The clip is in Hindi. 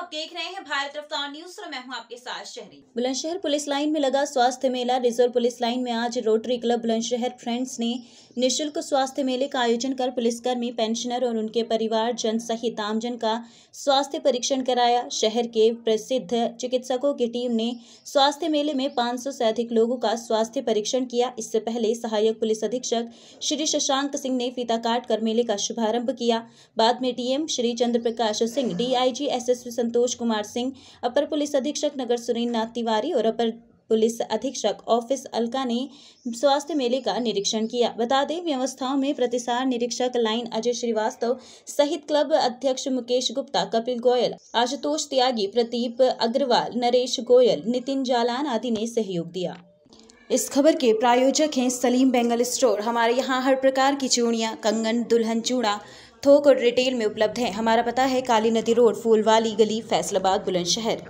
आप देख रहे हैं भारत रफ्तार न्यूज और मैं हूं आपके साथ शहरी बुलंदशहर पुलिस लाइन में लगा स्वास्थ्य मेला रिजर्व पुलिस लाइन में आज रोटरी क्लब बुलंदशहर फ्रेंड्स ने निशुल्क स्वास्थ्य मेले का आयोजन कर पुलिसकर्मी पेंशनर और उनके परिवार जन सहित आमजन का स्वास्थ्य परीक्षण कराया शहर के प्रसिद्ध चिकित्सकों की टीम ने स्वास्थ्य मेले में 500 से अधिक लोगों का स्वास्थ्य परीक्षण किया इससे पहले सहायक पुलिस अधीक्षक श्री शशांक सिंह ने फीता काट कर मेले का शुभारंभ किया बाद में DM Shri Chandra Prakash Singh S S Santosh Kumar Singh अपर पुलिस अधीक्षक नगर सुरेंद्र नाथ तिवारी और अपर पुलिस अधीक्षक ऑफिस अलका ने स्वास्थ्य मेले का निरीक्षण किया बता दें व्यवस्थाओं में प्रतिसार निरीक्षक लाइन अजय श्रीवास्तव सहित क्लब अध्यक्ष मुकेश गुप्ता कपिल गोयल आशुतोष त्यागी प्रदीप अग्रवाल नरेश गोयल नितिन जालान आदि ने सहयोग दिया इस खबर के प्रायोजक हैं सलीम बेंगल स्टोर हमारे यहाँ हर प्रकार की चूड़ियाँ कंगन दुल्हन चूड़ा थोक और रिटेल में उपलब्ध हैं हमारा पता है काली नदी रोड फूलवाली गली फैसलाबाद बुलंदशहर